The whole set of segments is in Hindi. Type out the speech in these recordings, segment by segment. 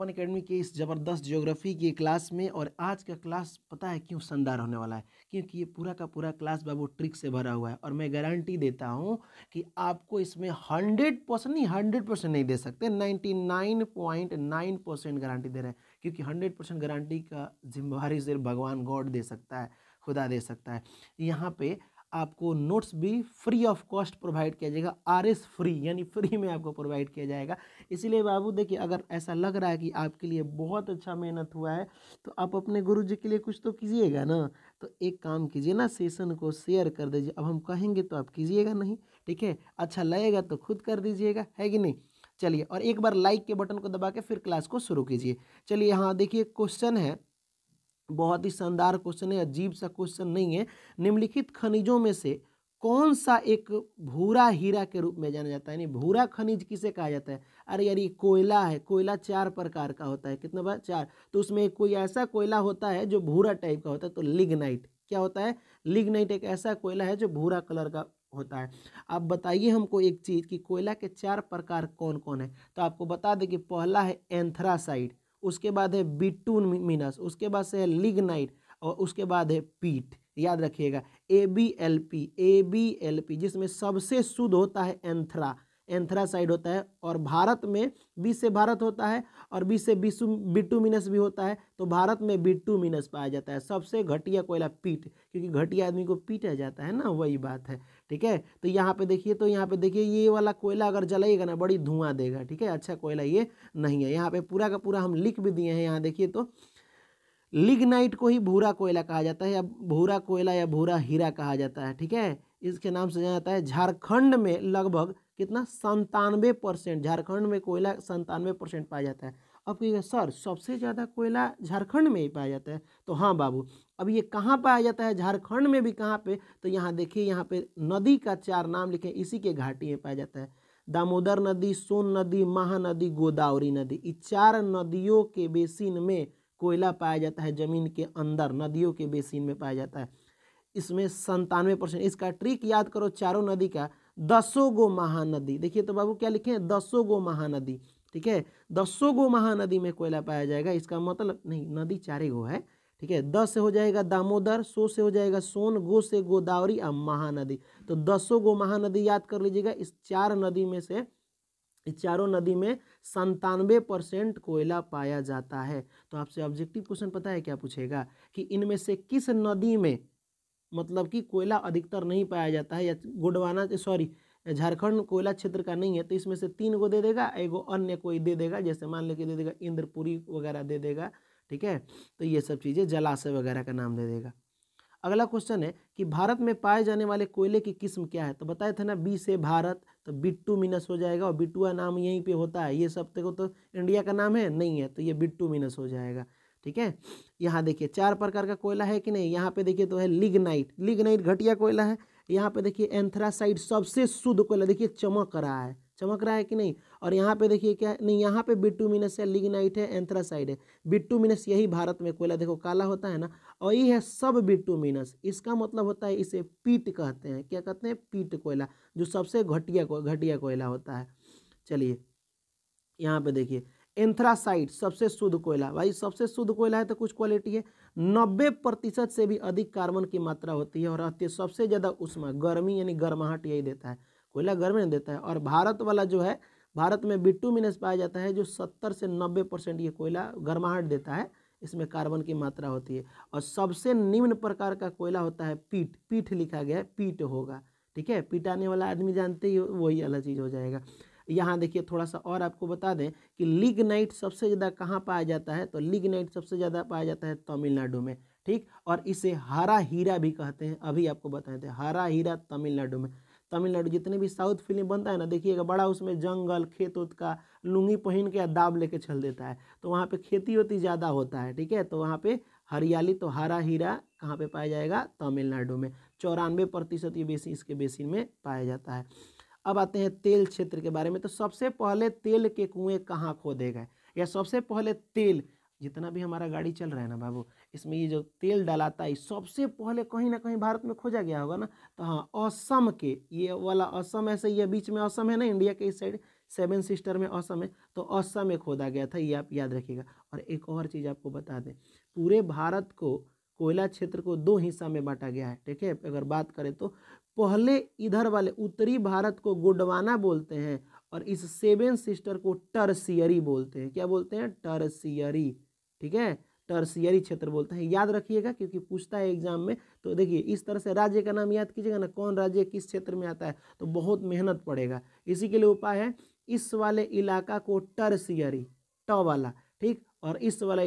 अपन अकेडमी के इस ज़बरदस्त ज्योग्राफी की क्लास में और आज का क्लास पता है क्यों शानदार होने वाला है क्योंकि ये पूरा का पूरा क्लास बाबू ट्रिक से भरा हुआ है और मैं गारंटी देता हूँ कि आपको इसमें हंड्रेड परसेंट नहीं हंड्रेड परसेंट नहीं दे सकते ninety nine point nine percent guarantee दे रहे हैं क्योंकि हंड्रेड परसेंट गारंटी का जिम्मेवारी सिर्फ भगवान गॉड दे सकता है खुदा दे सकता है यहाँ पर आपको नोट्स भी फ्री ऑफ कॉस्ट प्रोवाइड किया जाएगा आर एस फ्री यानी फ्री में आपको प्रोवाइड किया जाएगा इसीलिए बाबू देखिए अगर ऐसा लग रहा है कि आपके लिए बहुत अच्छा मेहनत हुआ है तो आप अपने गुरु जी के लिए कुछ तो कीजिएगा ना तो एक काम कीजिए ना सेशन को शेयर कर दीजिए अब हम कहेंगे तो आप कीजिएगा नहीं ठीक है अच्छा लगेगा तो खुद कर दीजिएगा है कि नहीं चलिए और एक बार लाइक के बटन को दबा के फिर क्लास को शुरू कीजिए चलिए हाँ देखिए क्वेश्चन है बहुत ही शानदार क्वेश्चन है अजीब सा क्वेश्चन नहीं है निम्नलिखित खनिजों में से कौन सा एक भूरा हीरा के रूप में जाना जाता है यानी भूरा खनिज किसे कहा जाता है अरे यार ये कोयला है कोयला चार प्रकार का होता है कितना बार चार तो उसमें कोई ऐसा कोयला होता है जो भूरा टाइप का होता है तो लिग्नाइट क्या होता है लिग्नाइट एक ऐसा कोयला है जो भूरा कलर का होता है अब बताइए हमको एक चीज़ कि कोयला के चार प्रकार कौन कौन है तो आपको बता दें कि पहला है एंथ्रासाइड उसके बाद है बिटून मिनस उसके बाद से है लिग्नाइट और उसके बाद है पीट याद रखिएगा A B L P A B L P जिसमें सबसे शुद्ध होता है एंथ्रा एंथ्रासाइड होता है और भारत में बी से भारत होता है और बी से बीसू बिटूमिनस भी होता है तो भारत में बिटूमिनस पाया जाता है सबसे घटिया कोयला पीट क्योंकि घटिया आदमी को पीटा जाता है ना वही बात है ठीक है तो यहाँ पे देखिए तो यहाँ पे देखिए ये वाला कोयला अगर जलाइएगा ना बड़ी धुआं देगा ठीक है अच्छा कोयला ये नहीं है यहाँ पे पूरा का पूरा हम लिख भी दिए हैं यहाँ देखिए तो लिगनाइट को ही भूरा कोयला कहा जाता है या भूरा कोयला या भूरा हीरा कहा जाता है ठीक है इसके नाम से जाना जाता है झारखंड में लगभग कितना संतानवे परसेंट झारखंड में कोयला संतानवे परसेंट पाया जाता है अब कहिएगा सर सबसे ज़्यादा कोयला झारखंड में ही पाया जाता है तो हाँ बाबू अब ये कहाँ पाया जाता है झारखंड में भी कहाँ पे तो यहाँ देखिए यहाँ पे नदी का चार नाम लिखे इसी के घाटी में पाया जाता है दामोदर नदी सोन नदी महानदी गोदावरी नदी इस चार नदियों के बेसिन में कोयला पाया जाता है ज़मीन के अंदर नदियों के बेसिन में पाया जाता है इसमें संतानवे परसेंट इसका ट्रिक याद करो चारों नदी का दसो गो महानदी देखिए तो बाबू क्या लिखे हैं दसो गो महानदी ठीक है दसो गो महानदी में कोयला पाया जाएगा इसका मतलब नहीं नदी चारे गो है ठीक है दस हो जाएगा दामोदर सो से हो जाएगा सोन गो से गोदावरी और महानदी तो दसों गो महानदी याद कर लीजिएगा इस चार नदी में से इस चारों नदी में संतानवे परसेंट कोयला पाया जाता है तो आपसे ऑब्जेक्टिव क्वेश्चन पता है क्या पूछेगा कि इनमें से किस नदी में मतलब कि कोयला अधिकतर नहीं पाया जाता है या गोडवाना सॉरी झारखंड कोयला क्षेत्र का नहीं है तो इसमें से तीन गो दे देगा एगो अन्य कोई दे देगा जैसे मान लेके दे देगा इंद्रपुरी वगैरह दे देगा ठीक है तो ये सब चीज़ें जलाशय वगैरह का नाम दे देगा अगला क्वेश्चन है कि भारत में पाए जाने वाले कोयले की किस्म क्या है तो बताए थे ना बी से भारत तो बिट्टू मिनस हो जाएगा और बिट्टुआ नाम यहीं पे होता है ये सब देखो तो इंडिया का नाम है नहीं है तो ये बिट्टू मिनस हो जाएगा ठीक है यहाँ देखिए चार प्रकार का कोयला है कि नहीं यहाँ पे देखिए तो है लिगनाइट लिगनाइट घटिया कोयला है यहाँ पे देखिए एंथ्रासाइड सबसे शुद्ध कोयला देखिए चमक रहा है चमक रहा है कि नहीं और यहाँ पे देखिए क्या नहीं यहाँ पे बिट्टू मिनस है लिगनाइट है एंथ्रासाइड है बिट्टू मिनस यही भारत में कोयला देखो काला होता है ना और ये है सब बिट्टू मिनस इसका मतलब होता है इसे पीट कहते हैं क्या कहते हैं पीट कोयला जो सबसे घटिया घटिया कोयला होता है चलिए यहाँ पे देखिए एंथ्रासाइट सबसे शुद्ध कोयला भाई सबसे शुद्ध कोयला है तो कुछ क्वालिटी है नब्बे प्रतिशत से भी अधिक कार्बन की मात्रा होती है और रहती है सबसे ज़्यादा उष्मा गर्मी यानी गर्माहट यही देता है कोयला गर्मी नहीं देता है और भारत वाला जो है भारत में बिट्टू मिनस पाया जाता है जो सत्तर से नब्बे परसेंट ये कोयला गर्माहट देता है इसमें कार्बन की मात्रा होती है और सबसे निम्न प्रकार का कोयला होता है पीट पीठ लिखा गया है पीट होगा ठीक है पीटाने वाला आदमी जानते ही वही अलग चीज़ हो जाएगा यहाँ देखिए थोड़ा सा और आपको बता दें कि लिगनाइट सबसे ज़्यादा कहाँ पाया जाता है तो लिगनाइट सबसे ज़्यादा पाया जाता है तमिलनाडु में ठीक और इसे हरा हीरा भी कहते हैं अभी आपको बताए थे हरा हीरा तमिलनाडु में तमिलनाडु जितने भी साउथ फिल्म बनता है ना देखिएगा बड़ा उसमें जंगल खेत उत का लुंगी पहन के या दाब लेके चल देता है तो वहाँ पे खेती होती ज़्यादा होता है ठीक है तो वहाँ पे हरियाली तो हरा हीरा कहाँ पे पाया जाएगा तमिलनाडु में चौरानवे प्रतिशत ये बेसिन इसके बेसिन में पाया जाता है अब आते हैं तेल क्षेत्र के बारे में तो सबसे पहले तेल के कुएँ कहाँ खोदे गए या सबसे पहले तेल जितना भी हमारा गाड़ी चल रहा है ना बाबू इसमें ये जो तेल डलाता है सबसे पहले कहीं ना कहीं भारत में खोजा गया होगा ना तो हाँ असम के ये वाला असम ऐसे ये बीच में असम है ना इंडिया के इस साइड सेवन सिस्टर में असम है तो असम में खोदा गया था ये आप याद रखिएगा और एक और चीज़ आपको बता दें पूरे भारत को कोयला क्षेत्र को दो हिस्सा में बांटा गया है ठीक है अगर बात करें तो पहले इधर वाले उत्तरी भारत को गुडवाना बोलते हैं और इस सेवन सिस्टर को टर्सियरी बोलते हैं क्या बोलते हैं टर्सियरी ठीक है टर्सियरी क्षेत्र बोलते हैं याद रखिएगा क्योंकि पूछता है एग्जाम में तो देखिए इस तरह से राज्य का नाम याद कीजिएगा ना कौन राज्य किस क्षेत्र में आता है तो बहुत मेहनत पड़ेगा इसी के लिए उपाय है इस वाले इलाका को टर्सियरी ट वाला ठीक और इस वाला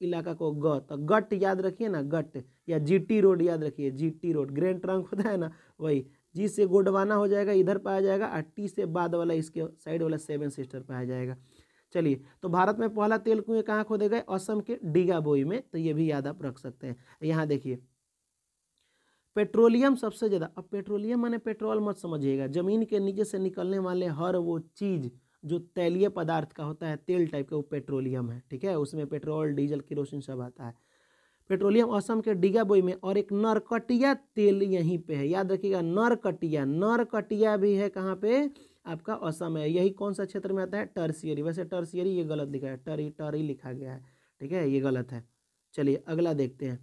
इलाका को ग तो गट याद रखिए ना गट या जीटी रोड याद रखिए जीटी रोड ग्रैंड ट्रंक होता है ना वही जी से गोडवाना हो जाएगा इधर पाया जाएगा और टी से बाद वाला इसके साइड वाला सेवन सिस्टर पाया जाएगा चलिए तो भारत में पहला तेल कुएं कहाँ खोदे गए असम के डीगाबोई में तो ये भी याद आप रख सकते हैं यहाँ देखिए पेट्रोलियम सबसे ज़्यादा अब पेट्रोलियम माने पेट्रोल मत समझिएगा ज़मीन के नीचे से निकलने वाले हर वो चीज़ जो तैलीय पदार्थ का होता है तेल टाइप का वो पेट्रोलियम है ठीक है उसमें पेट्रोल डीजल किरोसिन सब आता है पेट्रोलियम असम के डिगाबोई में और एक नरकटिया तेल यहीं पे है याद रखिएगा नरकटिया नरकटिया भी है कहाँ पे आपका असम है यही कौन सा क्षेत्र में आता है टर्सियरी वैसे टर्सियरी ये गलत लिखा है टरी टरी लिखा गया है ठीक है ये गलत है चलिए अगला देखते हैं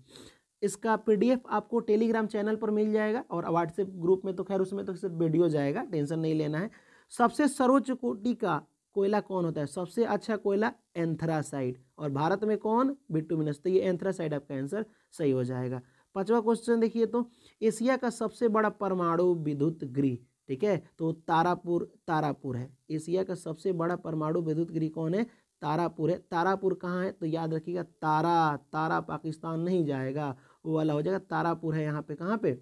इसका पीडीएफ आपको टेलीग्राम चैनल पर मिल जाएगा और व्हाट्सएप ग्रुप में तो खैर उसमें तो सिर्फ वीडियो जाएगा टेंशन नहीं लेना है सबसे सर्वोच्च कोटि का कोयला कौन होता है सबसे अच्छा कोयला एंथ्रासाइड और भारत में कौन बिटुमिनस तो ये एंथ्रासाइड आपका आंसर सही हो जाएगा पांचवा क्वेश्चन देखिए तो एशिया का सबसे बड़ा परमाणु विद्युत गृह ठीक है तो तारापुर तारापुर है एशिया का सबसे बड़ा परमाणु विद्युत गृह कौन है तारापुर है तारापुर कहाँ है तो याद रखिएगा तारा तारा पाकिस्तान नहीं जाएगा वो वाला हो जाएगा तारापुर है यहाँ पे कहाँ पे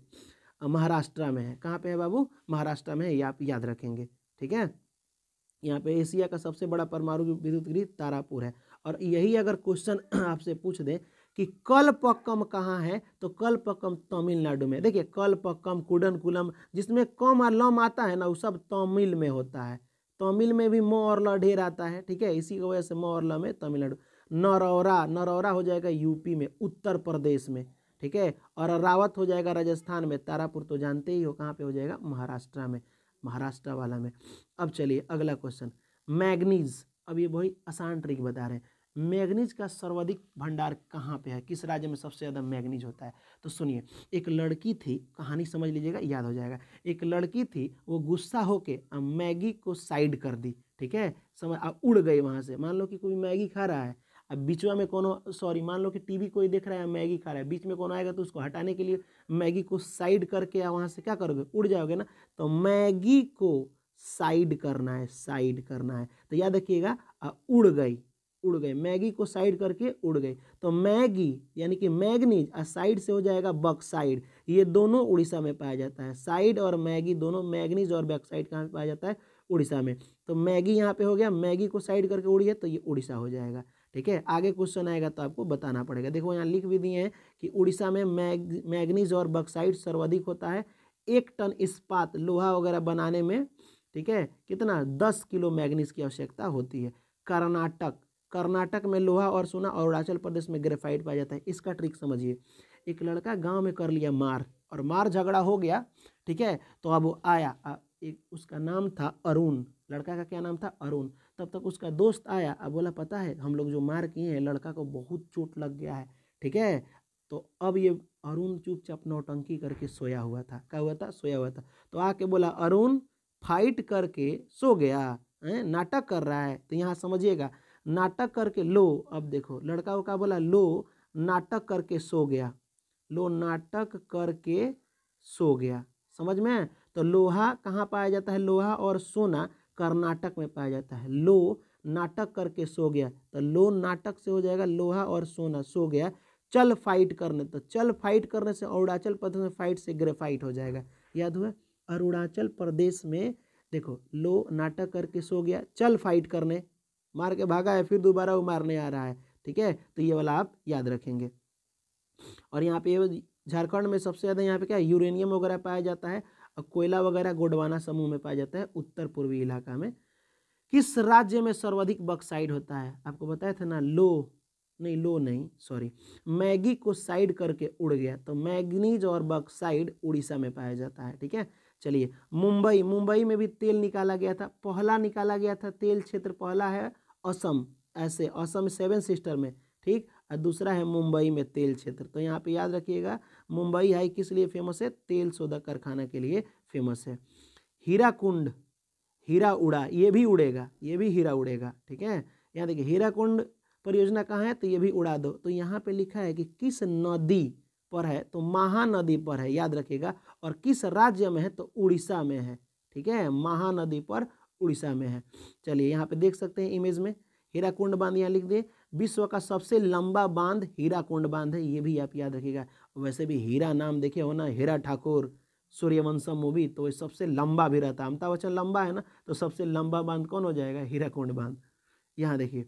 महाराष्ट्र में है कहाँ पे है बाबू महाराष्ट्र में है ये आप याद रखेंगे ठीक है यहाँ पे एशिया का सबसे बड़ा परमाणु विद्युत गृह तारापुर है और यही अगर क्वेश्चन आपसे पूछ दें कि कलपक्कम कहाँ है तो कलपक्कम तमिलनाडु में देखिए कलपक्कम कुडनकुलम जिसमें कम और लम आता है ना वो सब तमिल में होता है तमिल में भी म और ल ढेर आता है ठीक है इसी की वजह से म और ल में तमिलनाडु नरौरा नरौरा हो जाएगा यूपी में उत्तर प्रदेश में ठीक है और रावत हो जाएगा राजस्थान में तारापुर तो जानते ही हो कहाँ पे हो जाएगा महाराष्ट्र में महाराष्ट्र वाला में अब चलिए अगला क्वेश्चन मैग्नीज अब ये बहुत आसान ट्रिक बता रहे हैं मैग्नीज का सर्वाधिक भंडार कहाँ पे है किस राज्य में सबसे ज़्यादा मैग्नीज होता है तो सुनिए एक लड़की थी कहानी समझ लीजिएगा याद हो जाएगा एक लड़की थी वो गुस्सा होके मैगी को साइड कर दी ठीक है समझ उड़ गई वहाँ से मान लो कि कोई मैगी खा रहा है अब बीचवा में कौन सॉरी मान लो कि टीवी कोई देख रहा है मैगी खा रहा है बीच में कौन आएगा तो उसको हटाने के लिए मैगी को साइड करके या वहाँ से क्या करोगे उड़ जाओगे ना तो मैगी को साइड करना है साइड करना है तो याद रखिएगा उड़ गई उड़ गई मैगी को साइड करके उड़ गई तो मैगी यानी कि मैगनीज और साइड से हो जाएगा बक साइड ये दोनों उड़ीसा में पाया जाता है साइड और मैगी दोनों मैगनीज और बैक साइड कहाँ पाया जाता है उड़ीसा में तो मैगी यहाँ पे हो गया मैगी को साइड करके उड़ी है तो ये उड़ीसा हो जाएगा ठीक है आगे क्वेश्चन आएगा तो आपको बताना पड़ेगा देखो यहाँ लिख भी दिए हैं कि उड़ीसा में मैग मैगनीज और बक्साइड सर्वाधिक होता है एक टन इस्पात लोहा वगैरह बनाने में ठीक है कितना दस किलो मैगनीज की आवश्यकता होती है कर्नाटक कर्नाटक में लोहा और सोना और अरुणाचल प्रदेश में ग्रेफाइट पाया जाता है इसका ट्रिक समझिए एक लड़का गांव में कर लिया मार और मार झगड़ा हो गया ठीक है तो अब वो आया एक उसका नाम था अरुण लड़का का क्या नाम था अरुण तब तक उसका दोस्त आया अब बोला पता है हम लोग जो मार किए हैं लड़का को बहुत चोट लग गया है ठीक है तो अब ये अरुण चुपचाप नौटंकी करके सोया हुआ था क्या हुआ था सोया हुआ था तो आके बोला अरुण फाइट करके सो गया है नाटक कर रहा है तो यहाँ समझिएगा नाटक करके लो अब देखो लड़का वो क्या बोला लो नाटक करके सो गया लो नाटक करके सो गया समझ में तो लोहा कहाँ पाया जाता है लोहा और सोना कर्नाटक में पाया जाता है लो नाटक करके सो गया तो लो नाटक से हो जाएगा लोहा और सोना सो गया चल फाइट करने तो चल फाइट करने से अरुणाचल प्रदेश में फाइट से ग्रेफाइट हो जाएगा याद हुआ अरुणाचल प्रदेश में देखो लो नाटक करके सो गया चल फाइट करने मार के भागा है फिर दोबारा वो मारने आ रहा है ठीक है तो ये वाला आप याद रखेंगे और यहाँ पे झारखंड में सबसे ज़्यादा यहाँ पे क्या यूरेनियम वगैरह पाया जाता है और कोयला वगैरह गोडवाना समूह में पाया जाता है उत्तर पूर्वी इलाका में किस राज्य में सर्वाधिक बक्साइड होता है आपको बताया था ना लो नहीं लो नहीं सॉरी मैगी को साइड करके उड़ गया तो मैग्नीज और बक्साइड उड़ीसा में पाया जाता है ठीक है चलिए मुंबई मुंबई में भी तेल निकाला गया था पहला निकाला गया था तेल क्षेत्र पहला है असम ऐसे असम सेवन सिस्टर में ठीक और दूसरा है मुंबई में तेल क्षेत्र तो यहाँ पे याद रखिएगा मुंबई हाई किस लिए फेमस है तेल सौदा कारखाना के लिए फेमस है हीरा कुंड हीरा उड़ा ये भी उड़ेगा ये भी हीरा उड़ेगा ठीक है यहाँ देखिए हीरा कुंड परियोजना कहाँ है तो ये भी उड़ा दो तो यहाँ पे लिखा है कि किस नदी पर है तो महानदी पर है याद रखिएगा और किस राज्य में है तो उड़ीसा में है ठीक है महानदी पर उड़ीसा में है चलिए यहाँ पे देख सकते हैं इमेज में हीरा कुंड बांध यहाँ लिख दे विश्व का सबसे लंबा बांध हीरा कुंड बांध है ये भी आप याद रखिएगा वैसे भी हीरा नाम देखे हो ना हीरा ठाकुर सूर्यवंशम मूवी तो ये सबसे लंबा भी रहता है अमिताभ बच्चन लंबा है ना तो सबसे लंबा बांध कौन हो जाएगा हीरा कुंड बांध यहाँ देखिए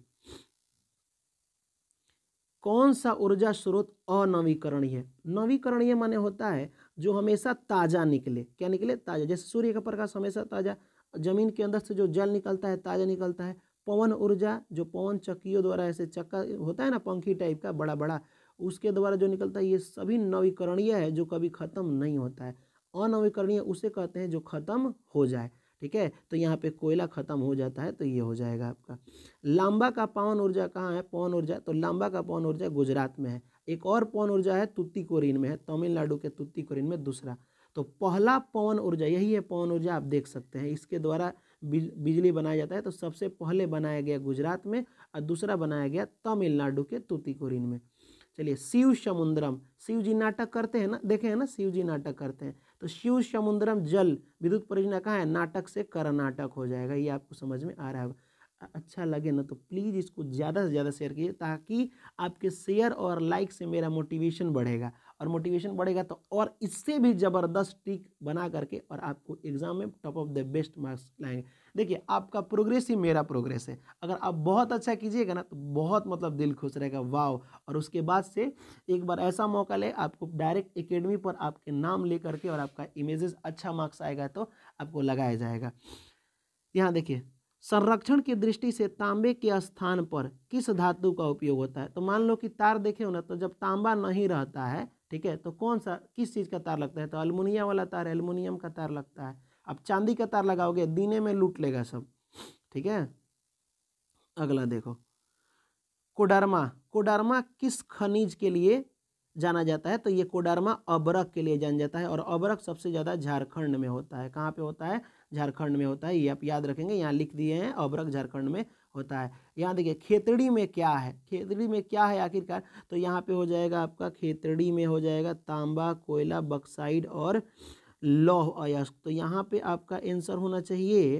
कौन सा ऊर्जा स्रोत अनवीकरणीय नवीकरणीय माने होता है जो हमेशा ताज़ा निकले क्या निकले ताज़ा जैसे सूर्य का प्रकाश हमेशा ताज़ा जमीन के अंदर से जो जल निकलता है ताज़ा निकलता है पवन ऊर्जा जो पवन चक्कियों द्वारा ऐसे चक्का होता है ना पंखी टाइप का बड़ा बड़ा उसके द्वारा जो निकलता है ये सभी नवीकरणीय है जो कभी ख़त्म नहीं होता है अनवीकरणीय उसे कहते हैं जो ख़त्म हो जाए ठीक है तो यहाँ पे कोयला ख़त्म हो जाता है तो ये हो जाएगा आपका लांबा का पवन ऊर्जा कहाँ है पवन ऊर्जा तो लांबा का पवन ऊर्जा गुजरात में है एक और पवन ऊर्जा है तुत्तीकोरिन में है तमिलनाडु के तुत्तीकोरिन में दूसरा तो पहला पवन ऊर्जा यही है पवन ऊर्जा आप देख सकते हैं इसके द्वारा बिजली बनाया जाता है तो सबसे पहले बनाया गया गुजरात में और दूसरा बनाया गया तमिलनाडु के तुतिकोरिन में चलिए शिव समुद्रम शिव जी नाटक करते हैं ना देखे हैं ना शिव जी नाटक करते हैं तो शिव समुद्रम जल विद्युत परियोजना कहाँ है नाटक से करनाटक हो जाएगा ये आपको समझ में आ रहा है अच्छा लगे ना तो प्लीज़ इसको ज़्यादा से ज़्यादा शेयर कीजिए ताकि आपके शेयर और लाइक से मेरा मोटिवेशन बढ़ेगा और मोटिवेशन बढ़ेगा तो और इससे भी ज़बरदस्त टिक बना करके और आपको एग्ज़ाम में top of the best marks लाएंगे देखिए आपका प्रोग्रेस ही मेरा प्रोग्रेस है अगर आप बहुत अच्छा कीजिएगा ना तो बहुत मतलब दिल खुश रहेगा वाव और उसके बाद से एक बार ऐसा मौका ले आपको डायरेक्ट एकेडमी पर आपके नाम ले करके और आपका इमेजेस अच्छा मार्क्स आएगा तो आपको लगाया जाएगा यहाँ देखिए संरक्षण की दृष्टि से तांबे के स्थान पर किस धातु का उपयोग होता है तो मान लो कि तार देखे हो ना तो जब तांबा नहीं रहता है ठीक है तो कौन सा किस चीज़ का तार लगता है तो अलमुनिया वाला तार एलमिनियम का तार लगता है अब चांदी का तार लगाओगे दीने में लूट लेगा सब ठीक है अगला देखो कोडरमा कोडरमा किस खनिज के लिए जाना जाता है तो ये कोडरमा अबरक के लिए जाना जाता है और अबरक सबसे ज़्यादा झारखंड में होता है कहाँ पे होता है झारखंड में होता है ये आप याद रखेंगे यहाँ लिख दिए हैं अबरक झारखंड में होता है यहाँ देखिए खेतड़ी में क्या है खेतड़ी में क्या है आखिरकार तो यहाँ पे हो जाएगा आपका खेतड़ी में हो जाएगा तांबा कोयला बक्साइड और लौह अयस्क तो यहाँ पे आपका आंसर होना चाहिए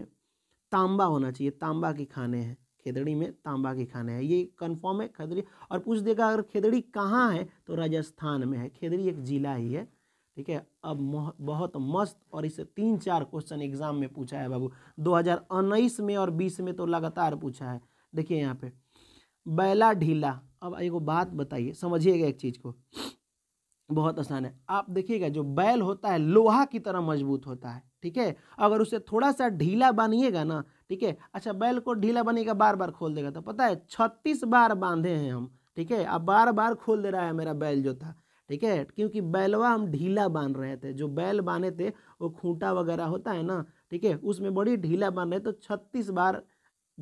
तांबा होना चाहिए तांबा की खाने हैं खेदड़ी में तांबा की खाने हैं ये कन्फर्म है खेदड़ी और पूछ देगा अगर खेदड़ी कहाँ है तो राजस्थान में है खेदड़ी एक ज़िला ही है ठीक है अब बहुत मस्त और इसे तीन चार क्वेश्चन एग्जाम में पूछा है बाबू दो में और बीस में तो लगातार पूछा है देखिए यहाँ पे बैला ढीला अब एगो बात बताइए समझिएगा एक चीज़ को बहुत आसान है आप देखिएगा जो बैल होता है लोहा की तरह मजबूत होता है ठीक है अगर उसे थोड़ा सा ढीला बनिएगा ना ठीक है अच्छा बैल को ढीला बनेगा बार बार खोल देगा तो पता है छत्तीस बार बांधे हैं हम ठीक है अब बार बार खोल दे रहा है मेरा बैल जो था ठीक है क्योंकि बैलवा हम ढीला बांध रहे थे जो बैल बांधे थे वो खूंटा वगैरह होता है ना ठीक है उसमें बड़ी ढीला बांध रहे तो छत्तीस बार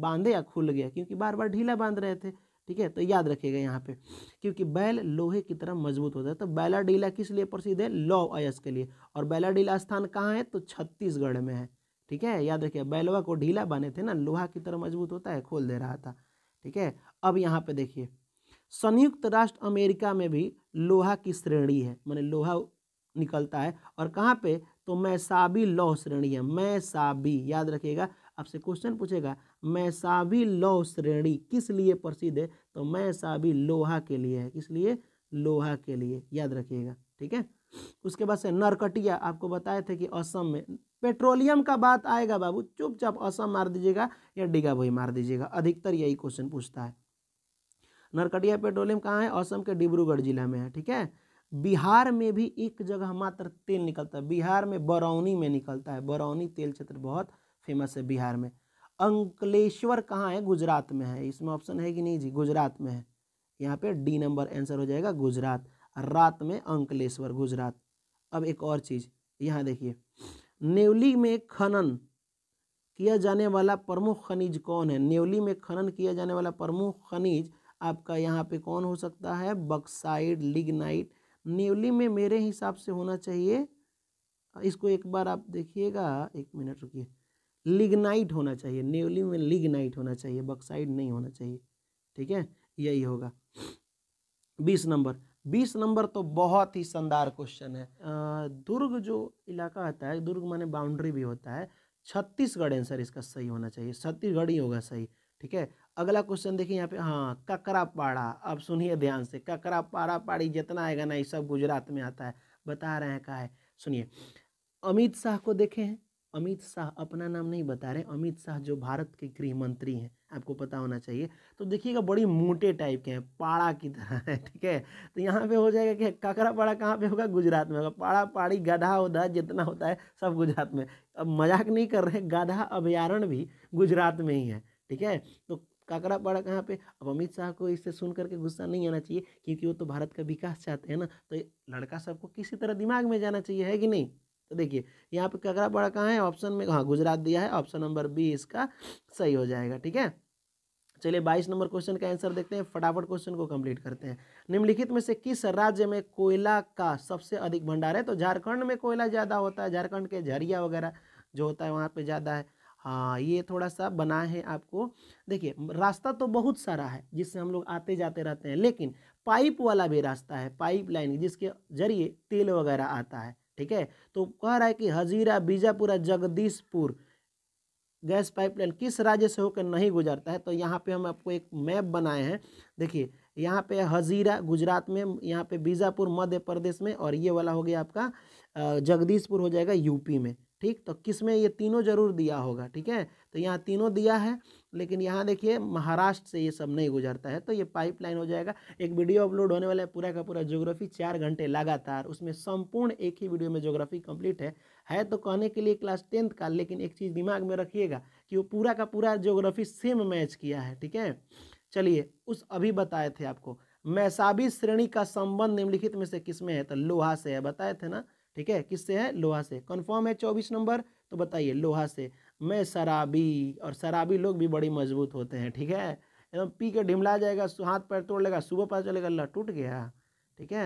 बांधे या खुल गया क्योंकि बार बार ढीला बांध रहे थे ठीक है तो याद रखिएगा यहाँ पे क्योंकि बैल लोहे की तरह मजबूत होता है तो बैला डीला किस लिए प्रसिद्ध है लौ अयस के लिए और बैला डीला स्थान कहाँ है तो छत्तीसगढ़ में है ठीक है याद रखिए बैलवा को ढीला बांधे थे ना लोहा की तरह मजबूत होता है खोल दे रहा था ठीक है अब यहाँ पे देखिए संयुक्त राष्ट्र अमेरिका में भी लोहा की श्रेणी है मैंने लोहा निकलता है और कहाँ पे तो मैसाबी लौह श्रेणी है मैसाबी याद रखिएगा आपसे क्वेश्चन पूछेगा मैसाबी लौह श्रेणी किस लिए प्रसिद्ध है तो मैसाबी लोहा के लिए है किस लिए लोहा के लिए याद रखिएगा ठीक है उसके बाद से नरकटिया आपको बताए थे कि असम में पेट्रोलियम का बात आएगा बाबू चुपचाप असम मार दीजिएगा या डिगा भोई मार दीजिएगा अधिकतर यही क्वेश्चन पूछता है नरकटिया पेट्रोलियम कहाँ है असम के डिब्रूगढ़ जिला में है ठीक है बिहार में भी एक जगह मात्र तेल निकलता है बिहार में बरौनी में निकलता है बरौनी तेल क्षेत्र बहुत फेमस है बिहार में अंकलेश्वर कहाँ है गुजरात में है इसमें ऑप्शन है कि नहीं जी गुजरात में है यहाँ पे डी नंबर आंसर हो जाएगा गुजरात रात में अंकलेश्वर गुजरात अब एक और चीज़ यहाँ देखिए नेवली में खनन किया जाने वाला प्रमुख खनिज कौन है नेवली में खनन किया जाने वाला प्रमुख खनिज आपका यहाँ पे कौन हो सकता है बक्साइड लिगनाइट न्यूली में मेरे हिसाब से होना चाहिए इसको एक बार आप देखिएगा एक मिनट रुकिए लिगनाइट होना चाहिए नेवली में लिगनाइट होना चाहिए बक्साइड नहीं होना चाहिए ठीक है यही होगा बीस नंबर बीस नंबर तो बहुत ही शानदार क्वेश्चन है दुर्ग जो इलाका होता है दुर्ग माने बाउंड्री भी होता है छत्तीसगढ़ आंसर इसका सही होना चाहिए छत्तीसगढ़ ही होगा सही ठीक है अगला क्वेश्चन देखिए यहाँ पे हाँ ककरापाड़ा अब सुनिए ध्यान से ककरा पाड़ा पाड़ी जितना आएगा ना ये सब गुजरात में आता है बता रहे हैं का है सुनिए अमित शाह को देखे हैं अमित शाह अपना नाम नहीं बता रहे अमित शाह जो भारत के गृह मंत्री हैं आपको पता होना चाहिए तो देखिएगा बड़ी मोटे टाइप के हैं पाड़ा की तरह है ठीक है तो यहाँ पे हो जाएगा कि ककरा पाड़ा कहाँ पे होगा गुजरात में होगा पाड़ा पाड़ी गधा उधा जितना होता है सब गुजरात में अब मजाक नहीं कर रहे गधा अभ्यारण भी गुजरात में ही है ठीक है तो काकड़ा पड़ा कहाँ पे अब अमित शाह को इससे सुन करके गुस्सा नहीं आना चाहिए क्योंकि वो तो भारत का विकास चाहते हैं ना तो लड़का सबको किसी तरह दिमाग में जाना चाहिए है कि नहीं तो देखिए यहाँ पे काकड़ा पड़ा कहाँ है ऑप्शन में हाँ गुजरात दिया है ऑप्शन नंबर बी इसका सही हो जाएगा ठीक है चलिए बाईस नंबर क्वेश्चन का आंसर देखते हैं फटाफट क्वेश्चन को कंप्लीट करते हैं निम्नलिखित में से किस राज्य में कोयला का सबसे अधिक भंडार है तो झारखंड में कोयला ज़्यादा होता है झारखंड के झरिया वगैरह जो होता है वहाँ पे ज़्यादा है हाँ ये थोड़ा सा बना है आपको देखिए रास्ता तो बहुत सारा है जिससे हम लोग आते जाते रहते हैं लेकिन पाइप वाला भी रास्ता है पाइप लाइन जिसके जरिए तेल वगैरह आता है ठीक है तो कह रहा है कि हजीरा बीजापुरा जगदीशपुर गैस पाइपलाइन किस राज्य से होकर नहीं गुजरता है तो यहाँ पे हम आपको एक मैप बनाए हैं देखिए यहाँ पे हजीरा गुजरात में यहाँ पे बीजापुर मध्य प्रदेश में और ये वाला हो गया आपका जगदीशपुर हो जाएगा यूपी में ठीक तो किस में ये तीनों जरूर दिया होगा ठीक है तो यहाँ तीनों दिया है लेकिन यहाँ देखिए महाराष्ट्र से ये सब नहीं गुजरता है तो ये पाइपलाइन हो जाएगा एक वीडियो अपलोड होने वाला है पूरा का पूरा ज्योग्राफी चार घंटे लगातार उसमें संपूर्ण एक ही वीडियो में ज्योग्राफी कंप्लीट है है तो कहने के लिए क्लास टेंथ का लेकिन एक चीज़ दिमाग में रखिएगा कि वो पूरा का पूरा ज्योग्राफी सेम मैच किया है ठीक है चलिए उस अभी बताए थे आपको मैसाबी श्रेणी का संबंध निम्नलिखित में से किसमें है तो लोहा से है बताए थे ना ठीक है किससे है लोहा से कन्फर्म है चौबीस नंबर तो बताइए लोहा से मैं शराबी और शराबी लोग भी बड़ी मजबूत होते हैं ठीक है एकदम पी के ढिमला जाएगा हाथ पैर तोड़ लेगा सुबह पता चलेगा अल्लाह टूट गया ठीक है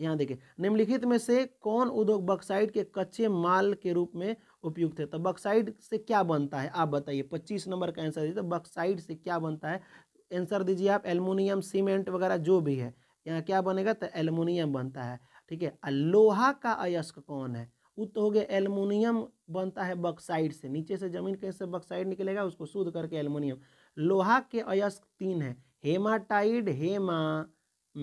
यहाँ देखिए निम्नलिखित में से कौन उद्योग बक्साइड के कच्चे माल के रूप में उपयुक्त है तो बक्साइड से क्या बनता है आप बताइए पच्चीस नंबर का आंसर दीजिए तो बक्साइड से क्या बनता है आंसर दीजिए आप एलमिनियम सीमेंट वगैरह जो भी है यहाँ क्या बनेगा तो एलमिनियम बनता है ठीक है लोहा का अयस्क कौन है वो तो हो गया एल्युमिनियम बनता है बक्साइड से नीचे से जमीन कैसे बक्साइड निकलेगा उसको शुद्ध करके एल्युमिनियम लोहा के अयस्क तीन है हेमाटाइड हेमा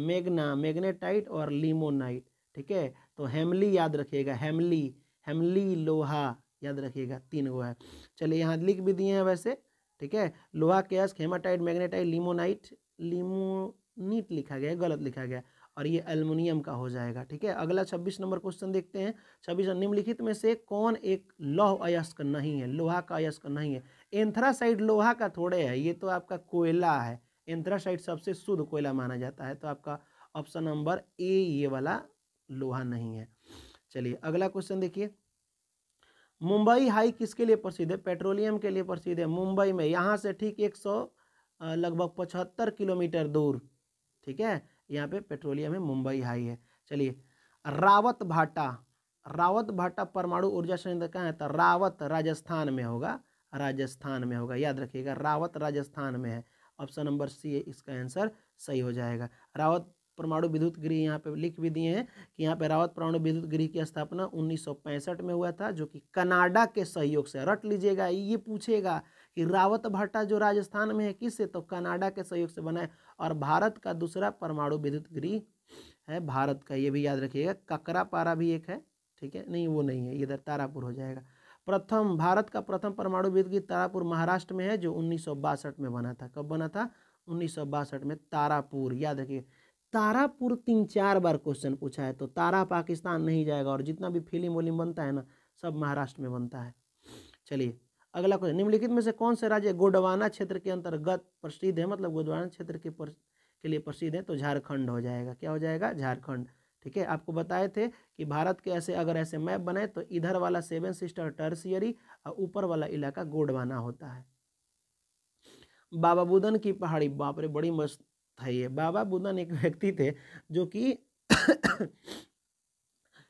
मेगना मैग्नेटाइट और लिमोनाइट ठीक है तो हेमली याद रखिएगा हेमली हेमली लोहा याद रखिएगा तीन गो है चलिए यहाँ लिख भी दिए हैं वैसे ठीक है लोहा के अयस्क हेमाटाइट मैग्नेटाइट लिमोनाइट लिमोनीट लिखा गया गलत लिखा गया और ये एल्युमिनियम का हो जाएगा ठीक है अगला छब्बीस नंबर क्वेश्चन देखते हैं छब्बीस निम्नलिखित में से कौन एक लौह अयस्क नहीं है लोहा का अयस्क नहीं है एंथ्रासाइड लोहा का थोड़े है ये तो आपका कोयला है एंथ्रासाइड सबसे शुद्ध कोयला माना जाता है तो आपका ऑप्शन नंबर ए ये वाला लोहा नहीं है चलिए अगला क्वेश्चन देखिए मुंबई हाई किसके लिए प्रसिद्ध है पेट्रोलियम के लिए प्रसिद्ध है मुंबई में यहाँ से ठीक एक सौ लगभग पचहत्तर किलोमीटर दूर ठीक है यहाँ पे पेट्रोलियम है मुंबई हाई है चलिए रावत भाटा रावत भाटा परमाणु ऊर्जा संयंत्र कहाँ है तो रावत राजस्थान में होगा राजस्थान में होगा याद रखिएगा रावत राजस्थान में है ऑप्शन नंबर सी है इसका आंसर सही हो जाएगा रावत परमाणु विद्युत गृह यहाँ पे लिख भी दिए हैं कि यहाँ पे रावत परमाणु विद्युत गृह की स्थापना उन्नीस में हुआ था जो कि कनाडा के सहयोग से रट लीजिएगा ये पूछेगा कि रावत भाटा जो राजस्थान में है किससे तो कनाडा के सहयोग से बना है और भारत का दूसरा परमाणु विद्युत गृह है भारत का ये भी याद रखिएगा ककरापारा भी एक है ठीक है नहीं वो नहीं है इधर तारापुर हो जाएगा प्रथम भारत का प्रथम परमाणु विद्युत तारापुर महाराष्ट्र में है जो उन्नीस में बना था कब बना था उन्नीस में तारापुर याद रखिए तारापुर तीन चार बार क्वेश्चन पूछा है तो तारा पाकिस्तान नहीं जाएगा और जितना भी फिल्म वलिम बनता है ना सब महाराष्ट्र में बनता है चलिए अगला क्वेश्चन निम्नलिखित में से कौन से राज्य गोडवाना क्षेत्र के अंतर्गत प्रसिद्ध है मतलब गोडवाना क्षेत्र के पर के लिए प्रसिद्ध है तो झारखंड हो जाएगा क्या हो जाएगा झारखंड ठीक है आपको बताए थे कि भारत के ऐसे अगर ऐसे मैप बनाए तो इधर वाला सेवन सिस्टर टर्सियरी और ऊपर वाला इलाका गोडवाना होता है बाबा बुदन की पहाड़ी बापरे बड़ी मस्त है ये बाबा बुदन एक व्यक्ति थे जो कि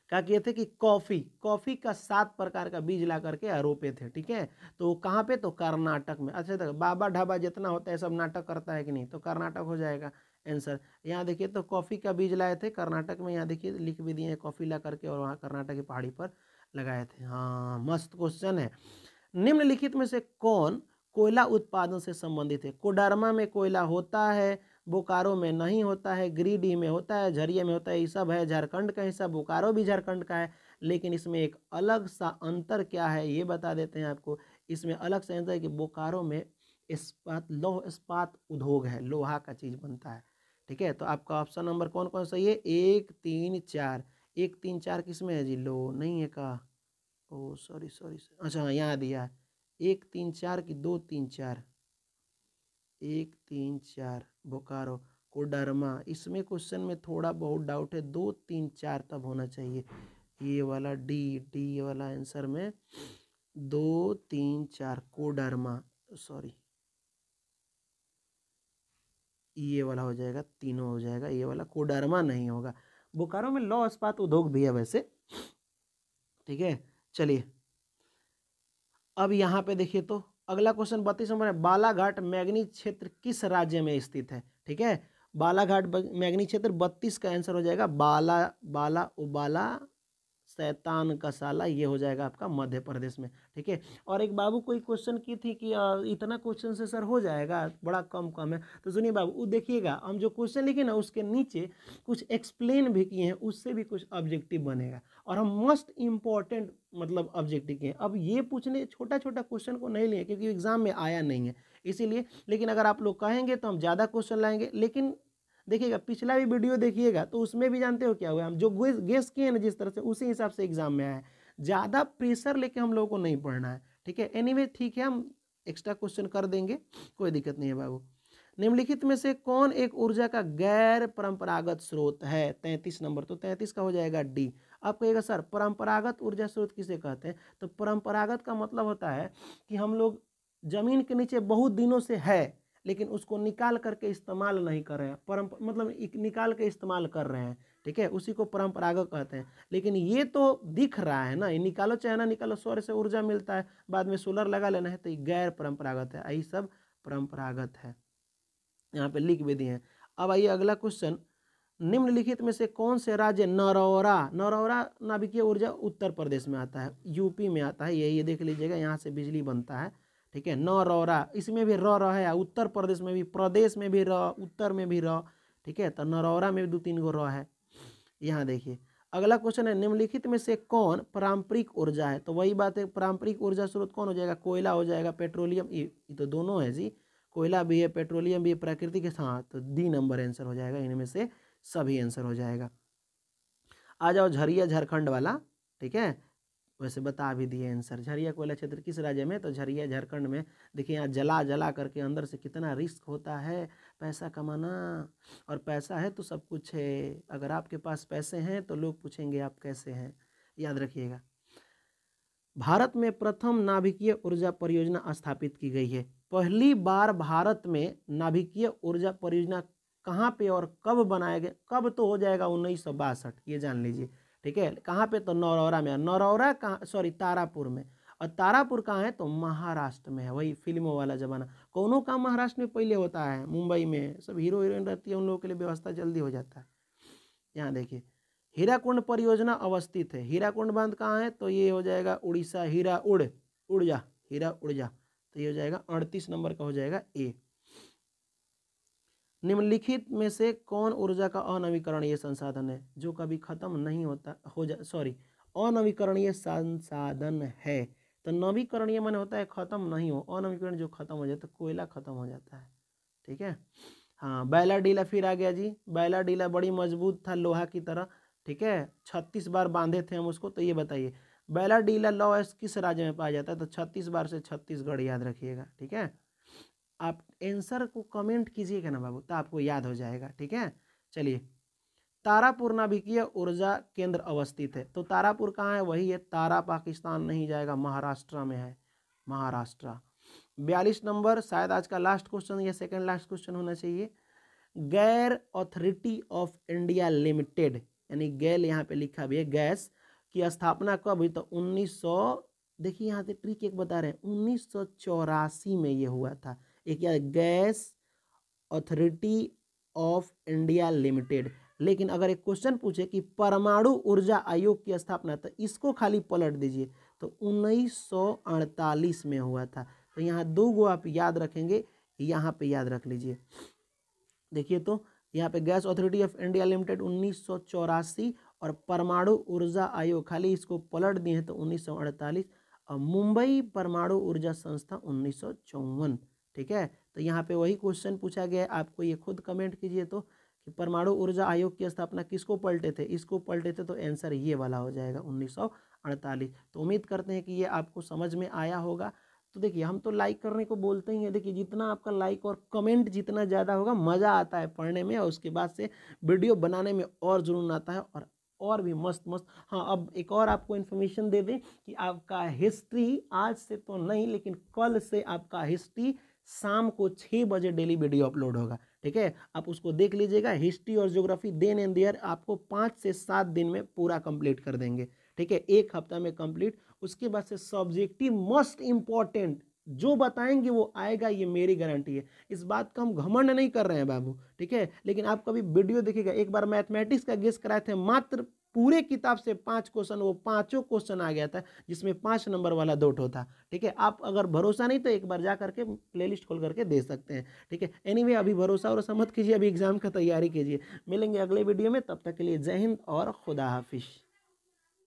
क्या किए थे कि कॉफ़ी कॉफ़ी का सात प्रकार का बीज ला करके आरोपे थे ठीक है तो कहाँ पे तो कर्नाटक में अच्छा देखो बाबा ढाबा जितना होता है सब नाटक करता है कि नहीं तो कर्नाटक हो जाएगा आंसर यहाँ देखिए तो कॉफ़ी का बीज लाए थे कर्नाटक में यहाँ देखिए लिख भी दिए हैं कॉफ़ी ला करके और वहाँ कर्नाटक की पहाड़ी पर लगाए थे हाँ मस्त क्वेश्चन है निम्नलिखित में से कौन कोयला उत्पादन से संबंधित है कोडरमा में कोयला होता है बोकारो में नहीं होता है ग्रीडी में होता है झरिए में होता है ये सब है झारखंड का हिस्सा बोकारो भी झारखंड का है लेकिन इसमें एक अलग सा अंतर क्या है ये बता देते हैं आपको इसमें अलग सा अंतर है कि बोकारो में इस्पात लौह इस्पात उद्योग है लोहा का चीज़ बनता है ठीक है तो आपका ऑप्शन नंबर कौन कौन सा है एक तीन चार एक तीन चार किस में है जी लो नहीं है का ओ सॉरी सॉरी अच्छा हाँ यहाँ दिया है एक तीन चार की दो तीन चार एक तीन चार बोकारो कोडरमा इसमें क्वेश्चन में थोड़ा बहुत डाउट है दो तीन चार तब होना चाहिए ये वाला डी डी वाला आंसर में दो तीन चार कोडरमा सॉरी ये वाला हो जाएगा तीनों हो जाएगा ये वाला कोडरमा नहीं होगा बोकारो में लॉ इस्पात उद्योग भी है वैसे ठीक है चलिए अब यहाँ पे देखिए तो अगला क्वेश्चन बत्तीस नंबर है बालाघाट मैग्नी क्षेत्र किस राज्य में स्थित है ठीक है बालाघाट मैग्नी क्षेत्र बत्तीस का आंसर हो जाएगा बाला बाला उबाला सैतान का साला ये हो जाएगा आपका मध्य प्रदेश में ठीक है और एक बाबू कोई क्वेश्चन की थी कि इतना क्वेश्चन से सर हो जाएगा बड़ा कम कम है तो सुनिए बाबू वो देखिएगा हम जो क्वेश्चन लिखे ना उसके नीचे कुछ एक्सप्लेन भी किए हैं उससे भी कुछ ऑब्जेक्टिव बनेगा और हम मोस्ट इम्पॉर्टेंट मतलब ऑब्जेक्टिव किए अब ये पूछने छोटा छोटा क्वेश्चन को नहीं लिए क्योंकि एग्ज़ाम में आया नहीं है इसीलिए लेकिन अगर आप लोग कहेंगे तो हम ज़्यादा क्वेश्चन लाएंगे लेकिन देखिएगा पिछला भी वीडियो देखिएगा तो उसमें भी जानते हो क्या हुआ हम जो गेस किए ना जिस तरह से उसी हिसाब से एग्जाम में आए ज़्यादा प्रेशर लेके हम लोगों को नहीं पढ़ना है ठीक है एनीवे ठीक है हम एक्स्ट्रा क्वेश्चन कर देंगे कोई दिक्कत नहीं है बाबू निम्नलिखित में से कौन एक ऊर्जा का गैर परंपरागत स्रोत है तैंतीस नंबर तो तैंतीस का हो जाएगा डी आप कहेगा सर परंपरागत ऊर्जा स्रोत किसे कहते हैं तो परंपरागत का मतलब होता है कि हम लोग जमीन के नीचे बहुत दिनों से है लेकिन उसको निकाल करके इस्तेमाल नहीं कर रहे हैं परम्प मतलब निकाल के इस्तेमाल कर रहे हैं ठीक है उसी को परम्परागत कहते हैं लेकिन ये तो दिख रहा है ना ये निकालो चाहे ना निकालो सौर से ऊर्जा मिलता है बाद में सोलर लगा लेना है तो ये गैर परम्परागत है यही सब परम्परागत है यहाँ पे लिख भी दिए हैं अब आइए अगला क्वेश्चन निम्नलिखित में से कौन से राज्य नरौरा नरौरा नाभिकीय ऊर्जा उत्तर प्रदेश में आता है यूपी में आता है ये ये देख लीजिएगा यहाँ से बिजली बनता है ठीक है न र रा इसमें भी र र है उत्तर प्रदेश में भी प्रदेश में भी र उत्तर में भी र ठीक है तो नरौरा में भी दो तीन गो र है यहाँ देखिए अगला क्वेश्चन है निम्नलिखित में से कौन पारंपरिक ऊर्जा है तो वही बात है पारंपरिक ऊर्जा स्रोत कौन हो जाएगा कोयला हो जाएगा पेट्रोलियम ये तो दोनों है जी कोयला भी है पेट्रोलियम भी है प्राकृतिक है हाँ तो डी नंबर आंसर हो जाएगा इनमें से सभी आंसर हो जाएगा आ जाओ झरिया झारखंड वाला ठीक है वैसे बता भी दिए आंसर झरिया कोयला क्षेत्र किस राज्य में तो झरिया झारखंड में देखिए यहाँ जला जला करके अंदर से कितना रिस्क होता है पैसा कमाना और पैसा है तो सब कुछ है अगर आपके पास पैसे हैं तो लोग पूछेंगे आप कैसे हैं याद रखिएगा भारत में प्रथम नाभिकीय ऊर्जा परियोजना स्थापित की गई है पहली बार भारत में नाभिकीय ऊर्जा परियोजना कहाँ पे और कब बनाया गया कब तो हो जाएगा उन्नीस ये जान लीजिए ठीक है कहाँ पे तो नौरौरा में नरौरा कहाँ सॉरी तारापुर में और तारापुर कहाँ है तो महाराष्ट्र में है वही फिल्मों वाला ज़माना कौनों का महाराष्ट्र में पहले होता है मुंबई में सब हीरो हीरोइन रहती है उन लोगों के लिए व्यवस्था जल्दी हो जाता है यहाँ देखिए हीराकुंड परियोजना अवस्थित है हीराकुंड बांध कहाँ है तो ये हो जाएगा उड़ीसा हीरा उड़ उड़ जा हीरा उड़ जा तो ये हो जाएगा अड़तीस नंबर का हो जाएगा ए निम्नलिखित में से कौन ऊर्जा का अनवीकरणीय संसाधन है जो कभी खत्म नहीं होता हो जा सॉरी अनवीकरणीय संसाधन है तो नवीकरणीय मैंने होता है खत्म नहीं हो अनवीकरण जो खत्म हो जाता तो है कोयला खत्म हो जाता है ठीक है हाँ बैला डीला फिर आ गया जी बैला डीला बड़ी मजबूत था लोहा की तरह ठीक है छत्तीस बार बांधे थे हम उसको तो ये बताइए बैला डीला लॉ किस राज्य में पाया जाता है तो छत्तीस बार से छत्तीसगढ़ याद रखिएगा ठीक है आप एंसर को कमेंट कीजिएगा ना बाबू तो आपको याद हो जाएगा ठीक है चलिए तारापुर नाभिकीय ऊर्जा केंद्र अवस्थित है तो तारापुर कहाँ है वही है तारा पाकिस्तान नहीं जाएगा महाराष्ट्र में है महाराष्ट्र बयालीस नंबर शायद आज का लास्ट क्वेश्चन या सेकंड लास्ट क्वेश्चन होना चाहिए गैर ऑथोरिटी ऑफ इंडिया लिमिटेड यानी गैल यहाँ पे लिखा भी है गैस की स्थापना कब हुई तो 1900 देखिए यहाँ से ट्रिक एक बता रहे हैं उन्नीस में ये हुआ था एक क्या Gas Authority of India Limited लेकिन अगर एक क्वेश्चन पूछे कि परमाणु ऊर्जा आयोग की स्थापना तो इसको खाली पलट दीजिए तो 1948 में हुआ था तो यहाँ दो गो आप याद रखेंगे यहाँ पे याद रख लीजिए देखिए तो यहाँ पे Gas Authority of India Limited उन्नीस और परमाणु ऊर्जा आयोग खाली इसको पलट दिए हैं तो उन्नीस और मुंबई परमाणु ऊर्जा संस्था उन्नीस ठीक है तो यहाँ पे वही क्वेश्चन पूछा गया है आपको ये खुद कमेंट कीजिए तो कि परमाणु ऊर्जा आयोग की स्थापना किसको पलटे थे इसको पलटे थे तो आंसर ये वाला हो जाएगा उन्नीस तो उम्मीद करते हैं कि ये आपको समझ में आया होगा तो देखिए हम तो लाइक करने को बोलते ही हैं देखिए जितना आपका लाइक और कमेंट जितना ज़्यादा होगा मज़ा आता है पढ़ने में और उसके बाद से वीडियो बनाने में और जुनून आता है और और भी मस्त मस्त हाँ अब एक और आपको इन्फॉर्मेशन दे दें कि आपका हिस्ट्री आज से तो नहीं लेकिन कल से आपका हिस्ट्री शाम को छः बजे डेली वीडियो अपलोड होगा ठीक है आप उसको देख लीजिएगा हिस्ट्री और ज्योग्राफी देन एंड देयर आपको पाँच से सात दिन में पूरा कंप्लीट कर देंगे ठीक है एक हफ्ता में कंप्लीट उसके बाद से सब्जेक्टिव मोस्ट इम्पॉर्टेंट जो बताएंगे वो आएगा ये मेरी गारंटी है इस बात का हम घमंड नहीं कर रहे हैं बाबू ठीक है लेकिन आप कभी वीडियो देखिएगा एक बार मैथमेटिक्स का गेस कराए थे मात्र पूरे किताब से पांच क्वेश्चन वो पांचों क्वेश्चन आ गया था जिसमें पांच नंबर वाला दो होता था ठीक है आप अगर भरोसा नहीं तो एक बार जा करके प्लेलिस्ट खोल करके दे सकते हैं ठीक है एनीवे anyway, अभी भरोसा और समझ कीजिए अभी एग्जाम का तैयारी कीजिए मिलेंगे अगले वीडियो में तब तक के लिए जय हिंद और खुदा हाफिज़